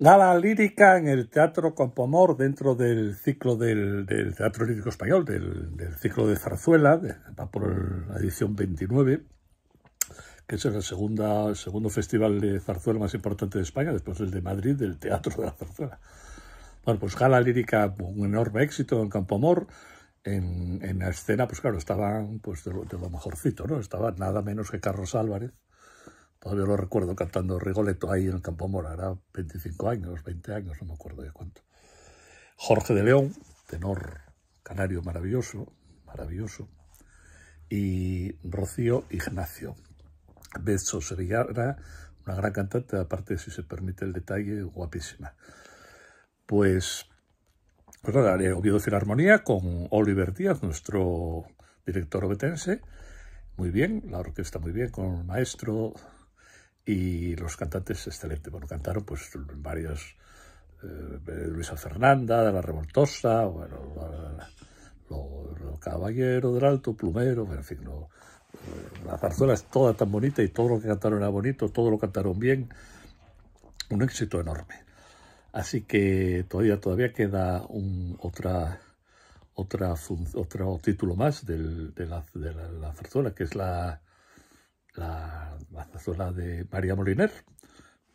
Gala lírica en el Teatro Compomor, dentro del ciclo del, Teatro Lírico Español, del, ciclo de Zarzuela, va por la edición 29, que es el, segunda, segundo festival de zarzuela más importante de España, después el de Madrid, del Teatro de la Zarzuela. Bueno, pues Gala lírica, un enorme éxito en Campoamor. En, en la escena, pues claro, estaban pues, de, lo, mejorcito, ¿no? Estaba nada menos que Carlos Álvarez, todavía pues lo recuerdo cantando Rigoletto ahí en el Campo Mora, era 25 años, 20 años, no me acuerdo de cuánto. Jorge de León, tenor canario maravilloso, maravilloso, y Rocío Ignacio, Beso Sevillana, una gran cantante, aparte, si se permite el detalle, guapísima. Pues, pues nada, Oviedo Armonía con Oliver Díaz, nuestro director obetense, muy bien, la orquesta muy bien, con el maestro y los cantantes excelentes. Bueno, cantaron pues varios, eh, Luisa Fernanda, de la Revoltosa, bueno, los Caballero del Alto, Plumero, en fin, eh, la zarzuela es toda tan bonita y todo lo que cantaron era bonito, todo lo cantaron bien, un éxito enorme. Así que todavía, todavía queda un, otra, otra, otro título más de, la, que es la, la, zarzuela de María Moliner,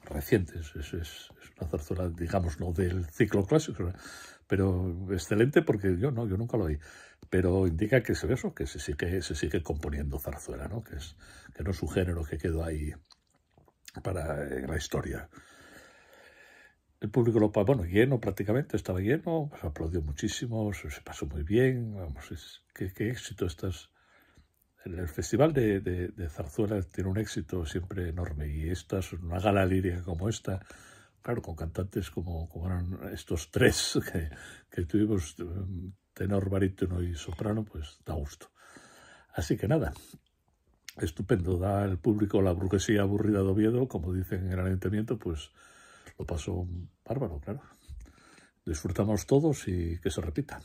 reciente, es, una zarzuela, digamos, no del ciclo clásico, pero excelente porque yo no, yo nunca lo oí. Pero indica que es eso, que se sigue, se sigue componiendo zarzuela, ¿no? Que, es, que no es un género que quedó ahí para la historia. El público lo bueno, lleno prácticamente, estaba lleno, se aplaudió muchísimo, se, pasó muy bien, vamos, qué, qué éxito estas el Festival de, Zarzuela tiene un éxito siempre enorme y estas, una gala liria como esta, claro, con cantantes como, eran estos tres que, tuvimos, tenor, barítono y soprano, pues da gusto. Así que nada, estupendo, da al público la burguesía aburrida de Oviedo, como dicen en el ayuntamiento, pues lo pasó bárbaro, claro. Disfrutamos todos y que se repita.